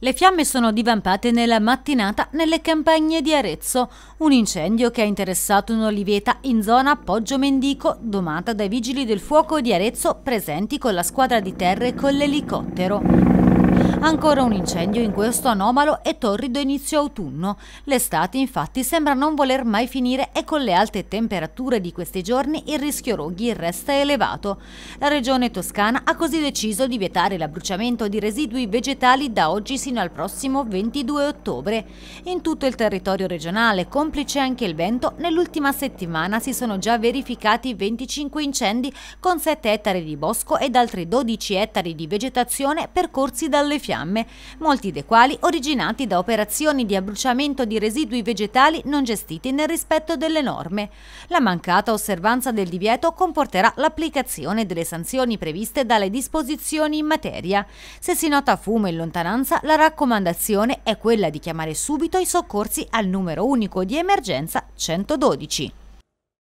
Le fiamme sono divampate nella mattinata nelle campagne di Arezzo, un incendio che ha interessato un'oliveta in zona Poggio Mendico, domata dai vigili del fuoco di Arezzo presenti con la squadra di terra e con l'elicottero. Ancora un incendio in questo anomalo e torrido inizio autunno. L'estate infatti sembra non voler mai finire e con le alte temperature di questi giorni il rischio roghi resta elevato. La regione toscana ha così deciso di vietare l'abbruciamento di residui vegetali da oggi sino al prossimo 22 ottobre. In tutto il territorio regionale, complice anche il vento, nell'ultima settimana si sono già verificati 25 incendi con 7 ettari di bosco ed altri 12 ettari di vegetazione percorsi dalle fiamme fiamme, molti dei quali originati da operazioni di abbruciamento di residui vegetali non gestiti nel rispetto delle norme. La mancata osservanza del divieto comporterà l'applicazione delle sanzioni previste dalle disposizioni in materia. Se si nota fumo in lontananza, la raccomandazione è quella di chiamare subito i soccorsi al numero unico di emergenza 112.